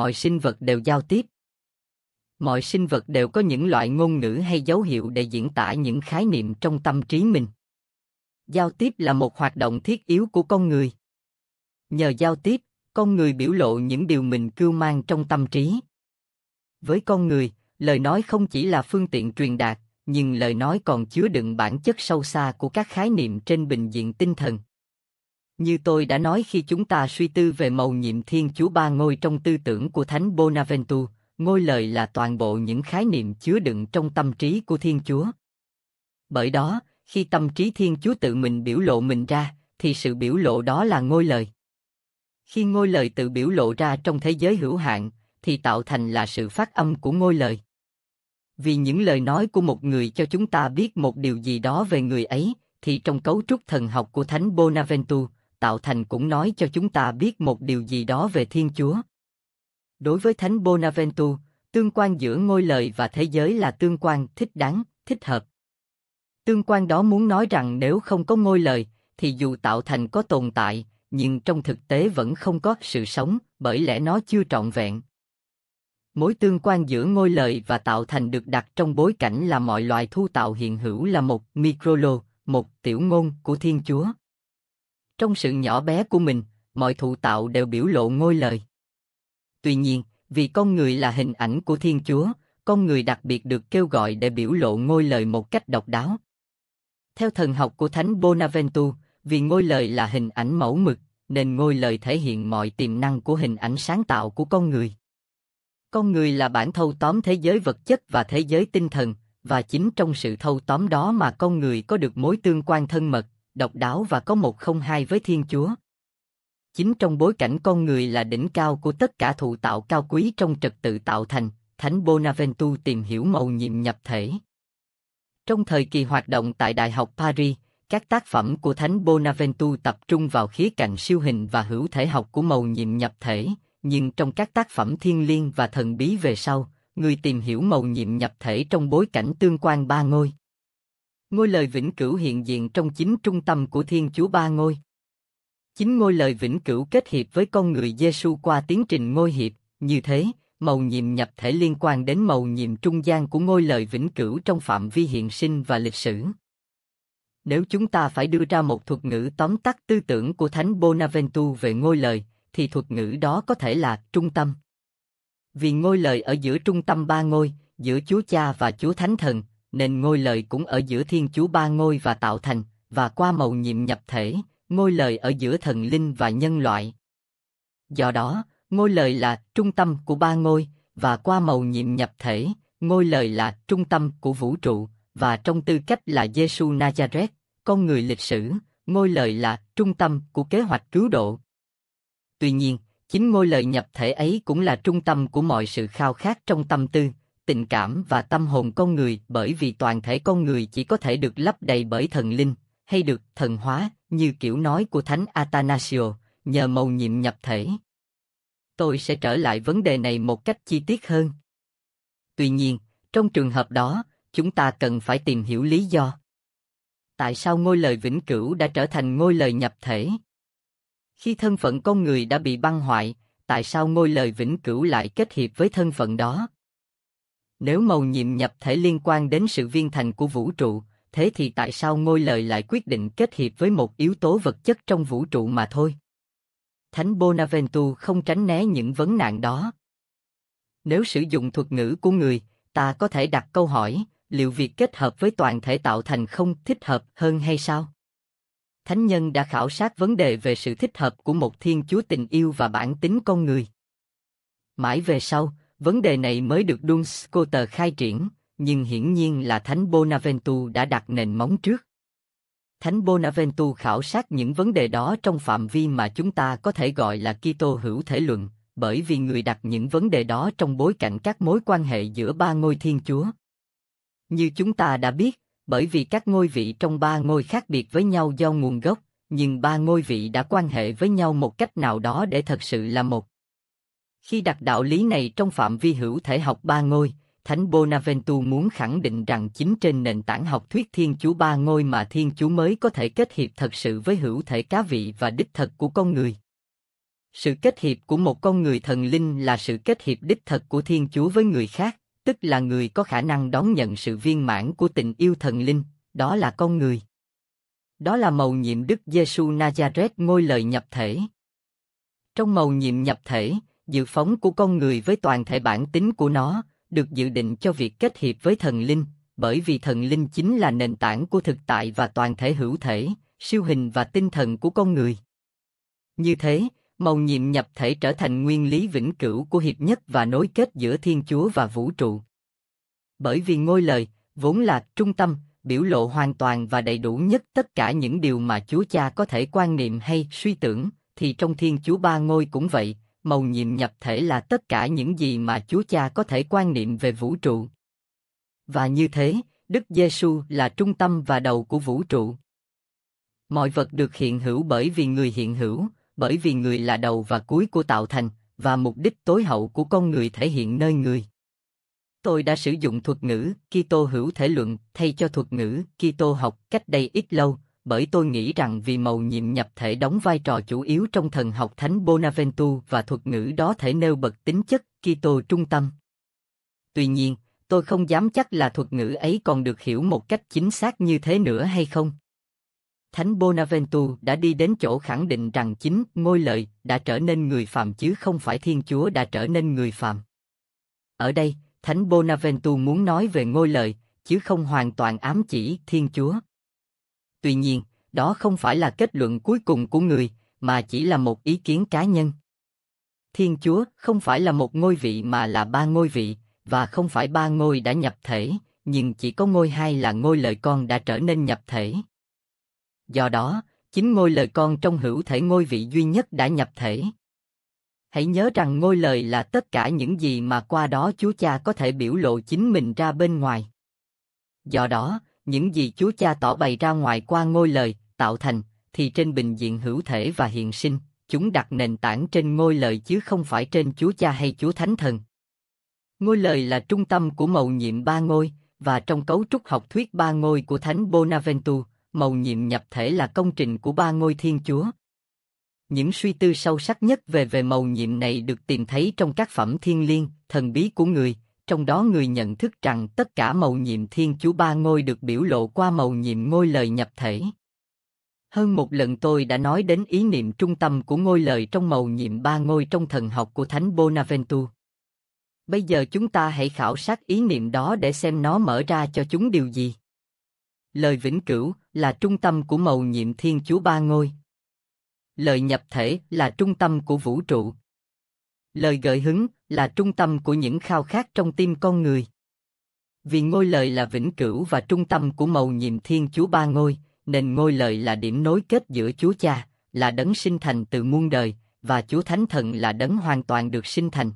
mọi sinh vật đều giao tiếp mọi sinh vật đều có những loại ngôn ngữ hay dấu hiệu để diễn tả những khái niệm trong tâm trí mình giao tiếp là một hoạt động thiết yếu của con người nhờ giao tiếp con người biểu lộ những điều mình cưu mang trong tâm trí với con người lời nói không chỉ là phương tiện truyền đạt nhưng lời nói còn chứa đựng bản chất sâu xa của các khái niệm trên bình diện tinh thần như tôi đã nói khi chúng ta suy tư về mầu nhiệm Thiên Chúa ba ngôi trong tư tưởng của Thánh bonaventure ngôi lời là toàn bộ những khái niệm chứa đựng trong tâm trí của Thiên Chúa. Bởi đó, khi tâm trí Thiên Chúa tự mình biểu lộ mình ra, thì sự biểu lộ đó là ngôi lời. Khi ngôi lời tự biểu lộ ra trong thế giới hữu hạn, thì tạo thành là sự phát âm của ngôi lời. Vì những lời nói của một người cho chúng ta biết một điều gì đó về người ấy, thì trong cấu trúc thần học của Thánh bonaventure tạo thành cũng nói cho chúng ta biết một điều gì đó về Thiên Chúa. Đối với Thánh Bonaventure, tương quan giữa ngôi lời và thế giới là tương quan thích đáng, thích hợp. Tương quan đó muốn nói rằng nếu không có ngôi lời, thì dù tạo thành có tồn tại, nhưng trong thực tế vẫn không có sự sống, bởi lẽ nó chưa trọn vẹn. Mối tương quan giữa ngôi lời và tạo thành được đặt trong bối cảnh là mọi loài thu tạo hiện hữu là một microlo, một tiểu ngôn của Thiên Chúa. Trong sự nhỏ bé của mình, mọi thụ tạo đều biểu lộ ngôi lời. Tuy nhiên, vì con người là hình ảnh của Thiên Chúa, con người đặc biệt được kêu gọi để biểu lộ ngôi lời một cách độc đáo. Theo thần học của Thánh Bonaventu, vì ngôi lời là hình ảnh mẫu mực, nên ngôi lời thể hiện mọi tiềm năng của hình ảnh sáng tạo của con người. Con người là bản thâu tóm thế giới vật chất và thế giới tinh thần, và chính trong sự thâu tóm đó mà con người có được mối tương quan thân mật, độc đáo và có một không hai với Thiên Chúa. Chính trong bối cảnh con người là đỉnh cao của tất cả thụ tạo cao quý trong trật tự tạo thành, Thánh Bonaventu tìm hiểu màu nhiệm nhập thể. Trong thời kỳ hoạt động tại Đại học Paris, các tác phẩm của Thánh Bonaventu tập trung vào khía cạnh siêu hình và hữu thể học của màu nhiệm nhập thể, nhưng trong các tác phẩm thiên liêng và thần bí về sau, người tìm hiểu màu nhiệm nhập thể trong bối cảnh tương quan ba ngôi. Ngôi lời vĩnh cửu hiện diện trong chính trung tâm của Thiên Chúa Ba Ngôi. Chính ngôi lời vĩnh cửu kết hiệp với con người Giêsu qua tiến trình ngôi hiệp, như thế, màu nhiệm nhập thể liên quan đến màu nhiệm trung gian của ngôi lời vĩnh cửu trong phạm vi hiện sinh và lịch sử. Nếu chúng ta phải đưa ra một thuật ngữ tóm tắt tư tưởng của Thánh Bonaventu về ngôi lời, thì thuật ngữ đó có thể là trung tâm. Vì ngôi lời ở giữa trung tâm ba ngôi, giữa Chúa Cha và Chúa Thánh Thần, nên ngôi lời cũng ở giữa Thiên Chúa ba ngôi và tạo thành, và qua màu nhiệm nhập thể, ngôi lời ở giữa thần linh và nhân loại. Do đó, ngôi lời là trung tâm của ba ngôi, và qua màu nhiệm nhập thể, ngôi lời là trung tâm của vũ trụ, và trong tư cách là Giêsu Nazareth, con người lịch sử, ngôi lời là trung tâm của kế hoạch cứu độ. Tuy nhiên, chính ngôi lời nhập thể ấy cũng là trung tâm của mọi sự khao khát trong tâm tư, tình cảm và tâm hồn con người bởi vì toàn thể con người chỉ có thể được lấp đầy bởi thần linh, hay được thần hóa, như kiểu nói của Thánh Athanasio nhờ mầu nhiệm nhập thể. Tôi sẽ trở lại vấn đề này một cách chi tiết hơn. Tuy nhiên, trong trường hợp đó, chúng ta cần phải tìm hiểu lý do. Tại sao ngôi lời vĩnh cửu đã trở thành ngôi lời nhập thể? Khi thân phận con người đã bị băng hoại, tại sao ngôi lời vĩnh cửu lại kết hiệp với thân phận đó? Nếu màu nhiệm nhập thể liên quan đến sự viên thành của vũ trụ, thế thì tại sao ngôi lời lại quyết định kết hiệp với một yếu tố vật chất trong vũ trụ mà thôi? Thánh Bonaventu không tránh né những vấn nạn đó. Nếu sử dụng thuật ngữ của người, ta có thể đặt câu hỏi, liệu việc kết hợp với toàn thể tạo thành không thích hợp hơn hay sao? Thánh nhân đã khảo sát vấn đề về sự thích hợp của một thiên chúa tình yêu và bản tính con người. Mãi về sau, Vấn đề này mới được Dun Scoter khai triển, nhưng hiển nhiên là Thánh Bonaventu đã đặt nền móng trước. Thánh Bonaventu khảo sát những vấn đề đó trong phạm vi mà chúng ta có thể gọi là Kitô hữu thể luận, bởi vì người đặt những vấn đề đó trong bối cảnh các mối quan hệ giữa ba ngôi Thiên Chúa. Như chúng ta đã biết, bởi vì các ngôi vị trong ba ngôi khác biệt với nhau do nguồn gốc, nhưng ba ngôi vị đã quan hệ với nhau một cách nào đó để thật sự là một, khi đặt đạo lý này trong phạm vi hữu thể học ba ngôi, Thánh Bonaventure muốn khẳng định rằng chính trên nền tảng học thuyết Thiên Chúa ba ngôi mà Thiên Chúa mới có thể kết hiệp thật sự với hữu thể cá vị và đích thật của con người. Sự kết hiệp của một con người thần linh là sự kết hiệp đích thật của Thiên Chúa với người khác, tức là người có khả năng đón nhận sự viên mãn của tình yêu thần linh, đó là con người. Đó là mầu nhiệm Đức Giêsu Nazareth ngôi lời nhập thể. Trong mầu nhiệm nhập thể, Dự phóng của con người với toàn thể bản tính của nó được dự định cho việc kết hiệp với thần linh, bởi vì thần linh chính là nền tảng của thực tại và toàn thể hữu thể, siêu hình và tinh thần của con người. Như thế, màu nhiệm nhập thể trở thành nguyên lý vĩnh cửu của hiệp nhất và nối kết giữa Thiên Chúa và vũ trụ. Bởi vì ngôi lời, vốn là trung tâm, biểu lộ hoàn toàn và đầy đủ nhất tất cả những điều mà Chúa Cha có thể quan niệm hay suy tưởng, thì trong Thiên Chúa Ba Ngôi cũng vậy, màu nhiệm nhập thể là tất cả những gì mà Chúa Cha có thể quan niệm về vũ trụ. Và như thế, Đức Giêsu là trung tâm và đầu của vũ trụ. Mọi vật được hiện hữu bởi vì người hiện hữu, bởi vì người là đầu và cuối của tạo thành, và mục đích tối hậu của con người thể hiện nơi người. Tôi đã sử dụng thuật ngữ Kitô hữu thể luận thay cho thuật ngữ Kitô học cách đây ít lâu, bởi tôi nghĩ rằng vì màu nhiệm nhập thể đóng vai trò chủ yếu trong thần học thánh Bonaventu và thuật ngữ đó thể nêu bật tính chất Kitô trung tâm. Tuy nhiên, tôi không dám chắc là thuật ngữ ấy còn được hiểu một cách chính xác như thế nữa hay không. Thánh Bonaventu đã đi đến chỗ khẳng định rằng chính ngôi lợi đã trở nên người phàm chứ không phải Thiên Chúa đã trở nên người phàm. Ở đây, Thánh Bonaventu muốn nói về ngôi lợi, chứ không hoàn toàn ám chỉ Thiên Chúa. Tuy nhiên, đó không phải là kết luận cuối cùng của người, mà chỉ là một ý kiến cá nhân. Thiên Chúa không phải là một ngôi vị mà là ba ngôi vị, và không phải ba ngôi đã nhập thể, nhưng chỉ có ngôi hai là ngôi lời con đã trở nên nhập thể. Do đó, chính ngôi lời con trong hữu thể ngôi vị duy nhất đã nhập thể. Hãy nhớ rằng ngôi lời là tất cả những gì mà qua đó Chúa Cha có thể biểu lộ chính mình ra bên ngoài. Do đó, những gì Chúa Cha tỏ bày ra ngoài qua ngôi lời, tạo thành, thì trên bình diện hữu thể và hiện sinh, chúng đặt nền tảng trên ngôi lời chứ không phải trên Chúa Cha hay Chúa Thánh Thần. Ngôi lời là trung tâm của mầu nhiệm ba ngôi, và trong cấu trúc học thuyết ba ngôi của Thánh Bonaventure, mầu nhiệm nhập thể là công trình của ba ngôi Thiên Chúa. Những suy tư sâu sắc nhất về về mầu nhiệm này được tìm thấy trong các phẩm thiên liêng, thần bí của người, trong đó người nhận thức rằng tất cả màu nhiệm Thiên Chúa Ba Ngôi được biểu lộ qua màu nhiệm ngôi lời nhập thể. Hơn một lần tôi đã nói đến ý niệm trung tâm của ngôi lời trong màu nhiệm ba ngôi trong thần học của Thánh bonaventure Bây giờ chúng ta hãy khảo sát ý niệm đó để xem nó mở ra cho chúng điều gì. Lời vĩnh cửu là trung tâm của màu nhiệm Thiên Chúa Ba Ngôi. Lời nhập thể là trung tâm của vũ trụ. Lời gợi hứng là trung tâm của những khao khát trong tim con người. Vì ngôi lời là vĩnh cửu và trung tâm của mầu nhiệm Thiên Chúa Ba Ngôi, nên ngôi lời là điểm nối kết giữa Chúa Cha, là đấng sinh thành từ muôn đời, và Chúa Thánh Thần là đấng hoàn toàn được sinh thành.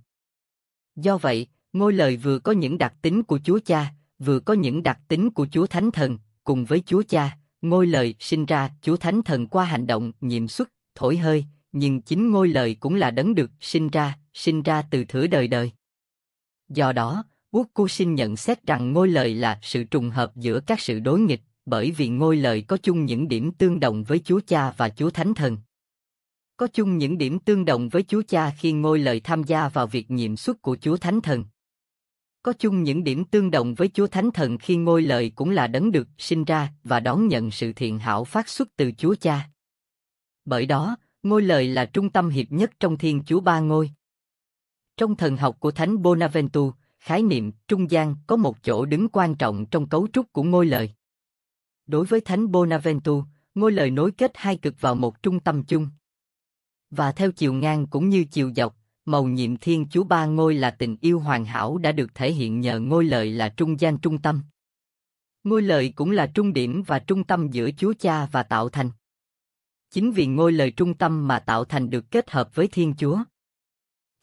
Do vậy, ngôi lời vừa có những đặc tính của Chúa Cha, vừa có những đặc tính của Chúa Thánh Thần, cùng với Chúa Cha, ngôi lời sinh ra Chúa Thánh Thần qua hành động nhiệm xuất, thổi hơi, nhưng chính ngôi lời cũng là đấng được sinh ra, sinh ra từ thửa đời đời. Do đó, Quốc Cô Sinh nhận xét rằng ngôi lời là sự trùng hợp giữa các sự đối nghịch, bởi vì ngôi lời có chung những điểm tương đồng với Chúa Cha và Chúa Thánh Thần. Có chung những điểm tương đồng với Chúa Cha khi ngôi lời tham gia vào việc nhiệm xuất của Chúa Thánh Thần. Có chung những điểm tương đồng với Chúa Thánh Thần khi ngôi lời cũng là đấng được sinh ra và đón nhận sự thiện hảo phát xuất từ Chúa Cha. Bởi đó, Ngôi lời là trung tâm hiệp nhất trong Thiên Chúa Ba Ngôi. Trong thần học của Thánh Bonaventu, khái niệm trung gian có một chỗ đứng quan trọng trong cấu trúc của ngôi lời. Đối với Thánh Bonaventu, ngôi lời nối kết hai cực vào một trung tâm chung. Và theo chiều ngang cũng như chiều dọc, màu nhiệm Thiên Chúa Ba Ngôi là tình yêu hoàn hảo đã được thể hiện nhờ ngôi lời là trung gian trung tâm. Ngôi lời cũng là trung điểm và trung tâm giữa Chúa Cha và tạo thành. Chính vì ngôi lời trung tâm mà tạo thành được kết hợp với Thiên Chúa.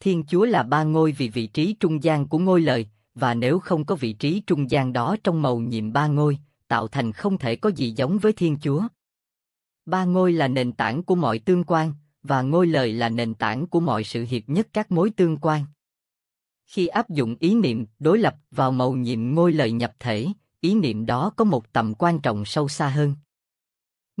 Thiên Chúa là ba ngôi vì vị trí trung gian của ngôi lời, và nếu không có vị trí trung gian đó trong màu nhiệm ba ngôi, tạo thành không thể có gì giống với Thiên Chúa. Ba ngôi là nền tảng của mọi tương quan, và ngôi lời là nền tảng của mọi sự hiệp nhất các mối tương quan. Khi áp dụng ý niệm đối lập vào màu nhiệm ngôi lời nhập thể, ý niệm đó có một tầm quan trọng sâu xa hơn.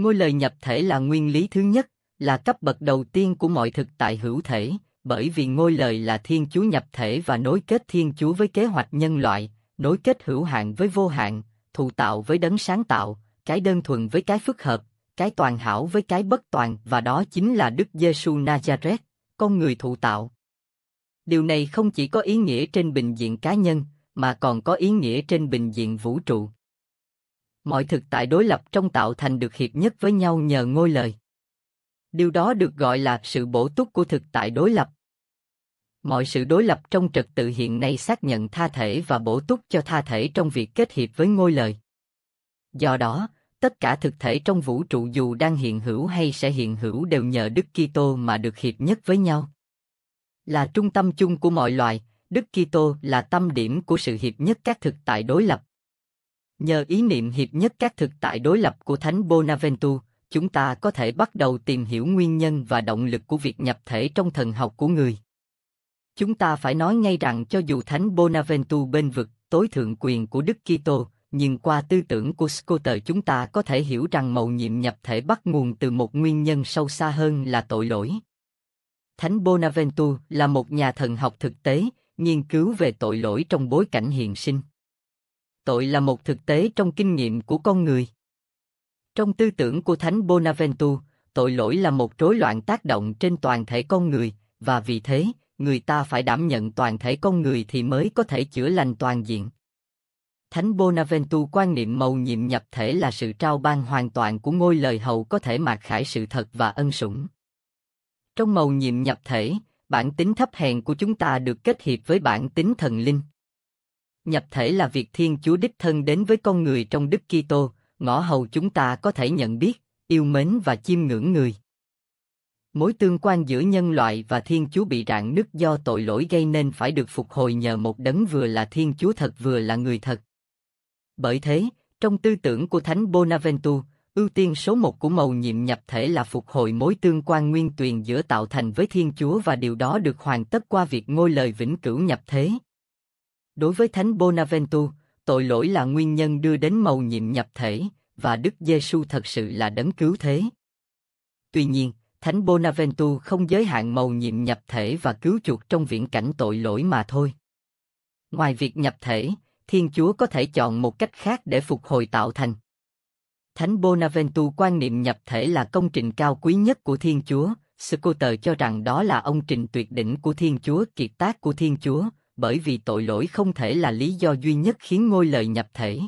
Ngôi lời nhập thể là nguyên lý thứ nhất, là cấp bậc đầu tiên của mọi thực tại hữu thể, bởi vì ngôi lời là Thiên Chúa nhập thể và nối kết Thiên Chúa với kế hoạch nhân loại, nối kết hữu hạn với vô hạn, thụ tạo với đấng sáng tạo, cái đơn thuần với cái phức hợp, cái toàn hảo với cái bất toàn và đó chính là Đức Giêsu Nazareth, con người thụ tạo. Điều này không chỉ có ý nghĩa trên bình diện cá nhân, mà còn có ý nghĩa trên bình diện vũ trụ mọi thực tại đối lập trong tạo thành được hiệp nhất với nhau nhờ ngôi lời. Điều đó được gọi là sự bổ túc của thực tại đối lập. Mọi sự đối lập trong trật tự hiện nay xác nhận tha thể và bổ túc cho tha thể trong việc kết hiệp với ngôi lời. Do đó, tất cả thực thể trong vũ trụ dù đang hiện hữu hay sẽ hiện hữu đều nhờ Đức Kitô mà được hiệp nhất với nhau. Là trung tâm chung của mọi loài, Đức Kitô là tâm điểm của sự hiệp nhất các thực tại đối lập. Nhờ ý niệm hiệp nhất các thực tại đối lập của Thánh Bonaventu, chúng ta có thể bắt đầu tìm hiểu nguyên nhân và động lực của việc nhập thể trong thần học của người. Chúng ta phải nói ngay rằng cho dù Thánh Bonaventu bên vực tối thượng quyền của Đức Kitô, nhưng qua tư tưởng của Scoter chúng ta có thể hiểu rằng mầu nhiệm nhập thể bắt nguồn từ một nguyên nhân sâu xa hơn là tội lỗi. Thánh Bonaventu là một nhà thần học thực tế, nghiên cứu về tội lỗi trong bối cảnh hiện sinh tội là một thực tế trong kinh nghiệm của con người. Trong tư tưởng của Thánh Bonaventure, tội lỗi là một rối loạn tác động trên toàn thể con người, và vì thế, người ta phải đảm nhận toàn thể con người thì mới có thể chữa lành toàn diện. Thánh Bonaventure quan niệm mầu nhiệm nhập thể là sự trao ban hoàn toàn của ngôi lời hầu có thể mạc khải sự thật và ân sủng. Trong mầu nhiệm nhập thể, bản tính thấp hèn của chúng ta được kết hiệp với bản tính thần linh. Nhập thể là việc Thiên Chúa đích thân đến với con người trong Đức Kitô, ngõ hầu chúng ta có thể nhận biết, yêu mến và chiêm ngưỡng người. Mối tương quan giữa nhân loại và Thiên Chúa bị rạn nứt do tội lỗi gây nên phải được phục hồi nhờ một đấng vừa là Thiên Chúa thật vừa là người thật. Bởi thế, trong tư tưởng của Thánh Bonaventure, ưu tiên số một của mầu nhiệm nhập thể là phục hồi mối tương quan nguyên tuyền giữa tạo thành với Thiên Chúa và điều đó được hoàn tất qua việc ngôi lời vĩnh cửu nhập thế. Đối với Thánh Bonaventure, tội lỗi là nguyên nhân đưa đến màu nhiệm nhập thể, và Đức Giêsu thật sự là đấng cứu thế. Tuy nhiên, Thánh Bonaventure không giới hạn màu nhiệm nhập thể và cứu chuộc trong viễn cảnh tội lỗi mà thôi. Ngoài việc nhập thể, Thiên Chúa có thể chọn một cách khác để phục hồi tạo thành. Thánh Bonaventure quan niệm nhập thể là công trình cao quý nhất của Thiên Chúa, Scoter cho rằng đó là ông trình tuyệt đỉnh của Thiên Chúa, kiệt tác của Thiên Chúa, bởi vì tội lỗi không thể là lý do duy nhất khiến ngôi lời nhập thể.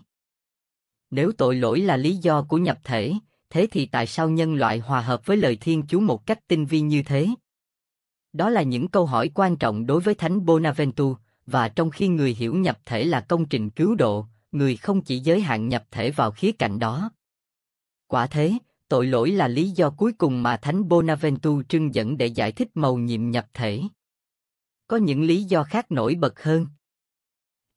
Nếu tội lỗi là lý do của nhập thể, thế thì tại sao nhân loại hòa hợp với lời Thiên Chúa một cách tinh vi như thế? Đó là những câu hỏi quan trọng đối với Thánh Bonaventure và trong khi người hiểu nhập thể là công trình cứu độ, người không chỉ giới hạn nhập thể vào khía cạnh đó. Quả thế, tội lỗi là lý do cuối cùng mà Thánh Bonaventure trưng dẫn để giải thích màu nhiệm nhập thể có những lý do khác nổi bật hơn.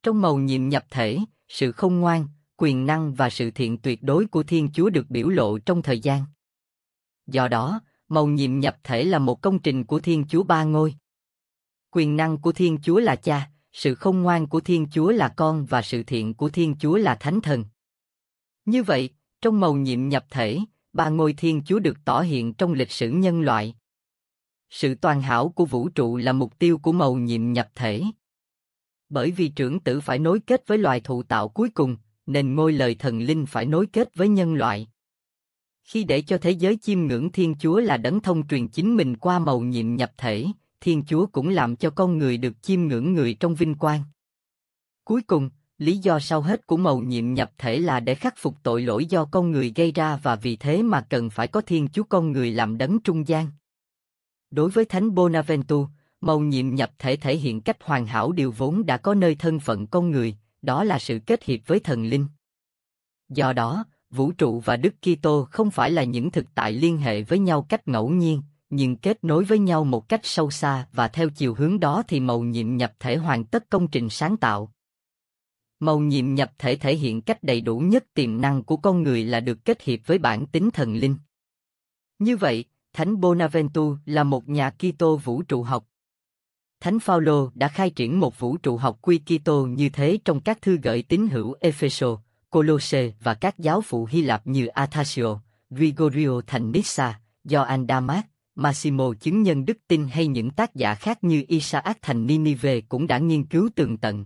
Trong màu nhiệm nhập thể, sự không ngoan, quyền năng và sự thiện tuyệt đối của Thiên Chúa được biểu lộ trong thời gian. Do đó, màu nhiệm nhập thể là một công trình của Thiên Chúa ba ngôi. Quyền năng của Thiên Chúa là Cha, sự không ngoan của Thiên Chúa là Con và sự thiện của Thiên Chúa là Thánh Thần. Như vậy, trong màu nhiệm nhập thể, ba ngôi Thiên Chúa được tỏ hiện trong lịch sử nhân loại. Sự toàn hảo của vũ trụ là mục tiêu của màu nhiệm nhập thể. Bởi vì trưởng tử phải nối kết với loài thụ tạo cuối cùng, nên ngôi lời thần linh phải nối kết với nhân loại. Khi để cho thế giới chiêm ngưỡng Thiên Chúa là đấng thông truyền chính mình qua màu nhiệm nhập thể, Thiên Chúa cũng làm cho con người được chiêm ngưỡng người trong vinh quang. Cuối cùng, lý do sau hết của màu nhiệm nhập thể là để khắc phục tội lỗi do con người gây ra và vì thế mà cần phải có Thiên Chúa con người làm đấng trung gian. Đối với Thánh Bonaventure, màu nhiệm nhập thể thể hiện cách hoàn hảo điều vốn đã có nơi thân phận con người, đó là sự kết hiệp với thần linh. Do đó, vũ trụ và Đức Kitô không phải là những thực tại liên hệ với nhau cách ngẫu nhiên, nhưng kết nối với nhau một cách sâu xa và theo chiều hướng đó thì màu nhiệm nhập thể hoàn tất công trình sáng tạo. Màu nhiệm nhập thể thể hiện cách đầy đủ nhất tiềm năng của con người là được kết hiệp với bản tính thần linh. Như vậy, Thánh Bonaventure là một nhà Kitô vũ trụ học. Thánh Phaolô đã khai triển một vũ trụ học quy Kitô như thế trong các thư gửi tín hữu Epheso, Colosse và các giáo phụ Hy Lạp như Athasio, Gregorio thành Nissa, Gioan Damas, Massimo chứng nhân đức tin hay những tác giả khác như Isaac thành Ninive cũng đã nghiên cứu tường tận.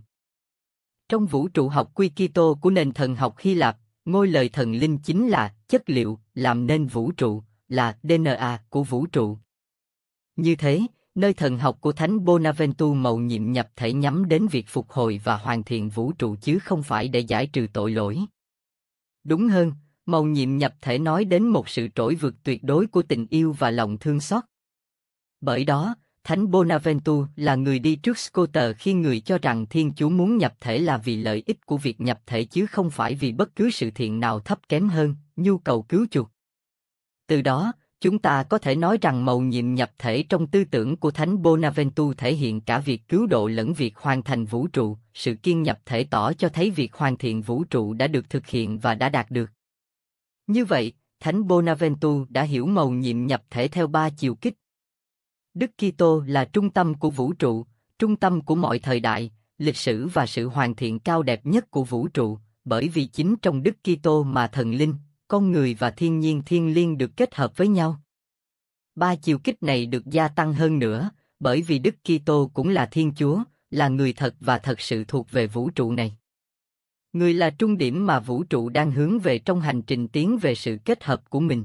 Trong vũ trụ học quy Kitô của nền thần học Hy Lạp, ngôi lời thần linh chính là chất liệu làm nên vũ trụ, là DNA của vũ trụ. Như thế, nơi thần học của Thánh Bonaventu màu nhiệm nhập thể nhắm đến việc phục hồi và hoàn thiện vũ trụ chứ không phải để giải trừ tội lỗi. Đúng hơn, màu nhiệm nhập thể nói đến một sự trỗi vượt tuyệt đối của tình yêu và lòng thương xót. Bởi đó, Thánh Bonaventu là người đi trước Scoter khi người cho rằng Thiên Chúa muốn nhập thể là vì lợi ích của việc nhập thể chứ không phải vì bất cứ sự thiện nào thấp kém hơn, nhu cầu cứu chuộc. Từ đó, chúng ta có thể nói rằng mầu nhiệm nhập thể trong tư tưởng của Thánh Bonaventu thể hiện cả việc cứu độ lẫn việc hoàn thành vũ trụ, sự kiên nhập thể tỏ cho thấy việc hoàn thiện vũ trụ đã được thực hiện và đã đạt được. Như vậy, Thánh Bonaventu đã hiểu mầu nhiệm nhập thể theo ba chiều kích. Đức Kitô là trung tâm của vũ trụ, trung tâm của mọi thời đại, lịch sử và sự hoàn thiện cao đẹp nhất của vũ trụ, bởi vì chính trong Đức Kitô mà thần linh, con người và thiên nhiên thiên liên được kết hợp với nhau. Ba chiều kích này được gia tăng hơn nữa, bởi vì Đức Kitô cũng là Thiên Chúa, là người thật và thật sự thuộc về vũ trụ này. Người là trung điểm mà vũ trụ đang hướng về trong hành trình tiến về sự kết hợp của mình.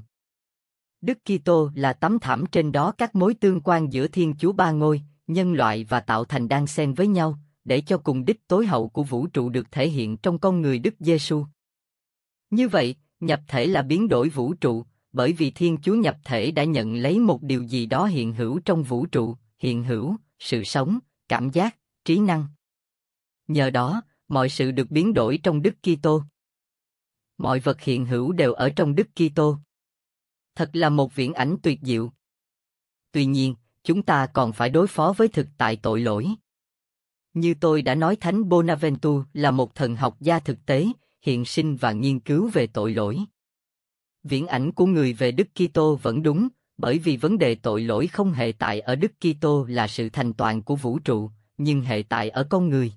Đức Kitô là tấm thảm trên đó các mối tương quan giữa Thiên Chúa Ba Ngôi, nhân loại và tạo thành đang xen với nhau, để cho cùng đích tối hậu của vũ trụ được thể hiện trong con người Đức Giêsu. Như vậy, Nhập thể là biến đổi vũ trụ, bởi vì Thiên Chúa nhập thể đã nhận lấy một điều gì đó hiện hữu trong vũ trụ, hiện hữu, sự sống, cảm giác, trí năng. Nhờ đó, mọi sự được biến đổi trong Đức Kitô. Mọi vật hiện hữu đều ở trong Đức Kitô. Thật là một viễn ảnh tuyệt diệu. Tuy nhiên, chúng ta còn phải đối phó với thực tại tội lỗi. Như tôi đã nói Thánh Bonaventure là một thần học gia thực tế, hiện sinh và nghiên cứu về tội lỗi. Viễn ảnh của người về Đức Kitô vẫn đúng, bởi vì vấn đề tội lỗi không hề tại ở Đức Kitô là sự thành toàn của vũ trụ, nhưng hệ tại ở con người.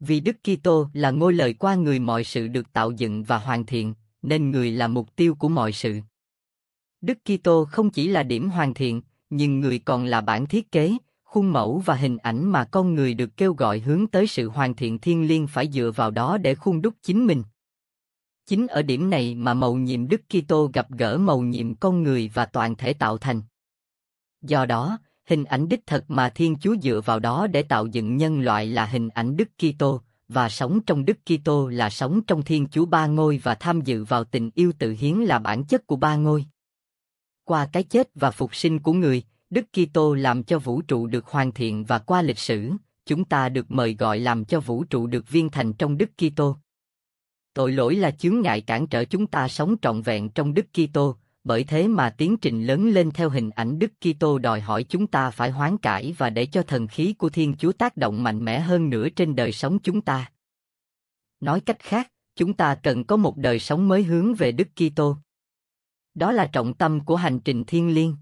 Vì Đức Kitô là ngôi lời qua người mọi sự được tạo dựng và hoàn thiện, nên người là mục tiêu của mọi sự. Đức Kitô không chỉ là điểm hoàn thiện, nhưng người còn là bản thiết kế, khuôn mẫu và hình ảnh mà con người được kêu gọi hướng tới sự hoàn thiện thiên liêng phải dựa vào đó để khuôn đúc chính mình. Chính ở điểm này mà mầu nhiệm Đức Kitô gặp gỡ mầu nhiệm con người và toàn thể tạo thành. Do đó, hình ảnh đích thật mà Thiên Chúa dựa vào đó để tạo dựng nhân loại là hình ảnh Đức Kitô và sống trong Đức Kitô là sống trong Thiên Chúa Ba Ngôi và tham dự vào tình yêu tự hiến là bản chất của Ba Ngôi. Qua cái chết và phục sinh của người, Đức Kitô làm cho vũ trụ được hoàn thiện và qua lịch sử, chúng ta được mời gọi làm cho vũ trụ được viên thành trong Đức Kitô. Tội lỗi là chướng ngại cản trở chúng ta sống trọn vẹn trong Đức Kitô, bởi thế mà tiến trình lớn lên theo hình ảnh Đức Kitô đòi hỏi chúng ta phải hoán cải và để cho thần khí của Thiên Chúa tác động mạnh mẽ hơn nữa trên đời sống chúng ta. Nói cách khác, chúng ta cần có một đời sống mới hướng về Đức Kitô. Đó là trọng tâm của hành trình thiên liêng.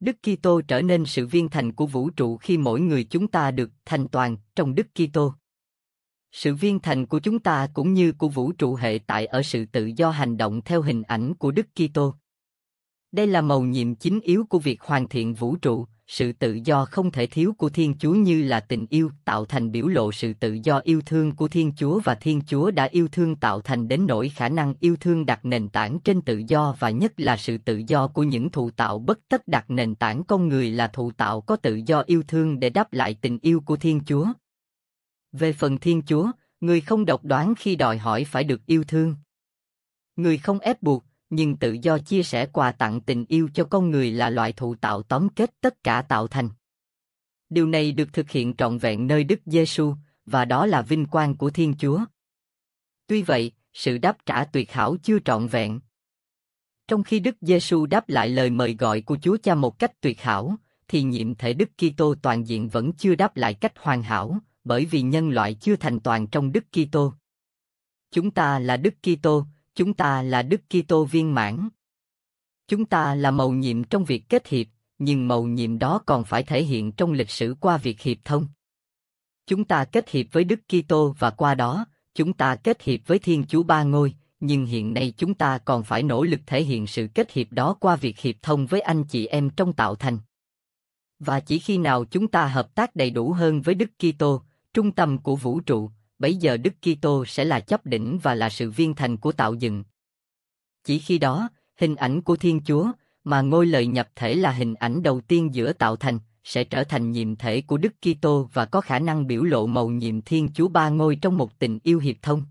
Đức Kitô trở nên sự viên thành của vũ trụ khi mỗi người chúng ta được thành toàn trong Đức Kitô. Sự viên thành của chúng ta cũng như của vũ trụ hệ tại ở sự tự do hành động theo hình ảnh của Đức Kitô. Đây là màu nhiệm chính yếu của việc hoàn thiện vũ trụ, sự tự do không thể thiếu của Thiên Chúa như là tình yêu tạo thành biểu lộ sự tự do yêu thương của Thiên Chúa và Thiên Chúa đã yêu thương tạo thành đến nỗi khả năng yêu thương đặt nền tảng trên tự do và nhất là sự tự do của những thụ tạo bất tất đặt nền tảng con người là thụ tạo có tự do yêu thương để đáp lại tình yêu của Thiên Chúa. Về phần Thiên Chúa, người không độc đoán khi đòi hỏi phải được yêu thương. Người không ép buộc, nhưng tự do chia sẻ quà tặng tình yêu cho con người là loại thụ tạo tóm kết tất cả tạo thành. Điều này được thực hiện trọn vẹn nơi Đức Giêsu và đó là vinh quang của Thiên Chúa. Tuy vậy, sự đáp trả tuyệt hảo chưa trọn vẹn. Trong khi Đức Giêsu đáp lại lời mời gọi của Chúa Cha một cách tuyệt hảo, thì nhiệm thể Đức Kitô toàn diện vẫn chưa đáp lại cách hoàn hảo, bởi vì nhân loại chưa thành toàn trong Đức Kitô. Chúng ta là Đức Kitô, Chúng ta là Đức Kitô viên mãn. Chúng ta là mầu nhiệm trong việc kết hiệp, nhưng mầu nhiệm đó còn phải thể hiện trong lịch sử qua việc hiệp thông. Chúng ta kết hiệp với Đức Kitô và qua đó, chúng ta kết hiệp với Thiên Chúa Ba Ngôi, nhưng hiện nay chúng ta còn phải nỗ lực thể hiện sự kết hiệp đó qua việc hiệp thông với anh chị em trong tạo thành. Và chỉ khi nào chúng ta hợp tác đầy đủ hơn với Đức Kitô, trung tâm của vũ trụ, bấy giờ Đức Kitô sẽ là chấp đỉnh và là sự viên thành của tạo dựng. Chỉ khi đó, hình ảnh của Thiên Chúa, mà ngôi lời nhập thể là hình ảnh đầu tiên giữa tạo thành, sẽ trở thành nhiệm thể của Đức Kitô và có khả năng biểu lộ màu nhiệm Thiên Chúa ba ngôi trong một tình yêu hiệp thông.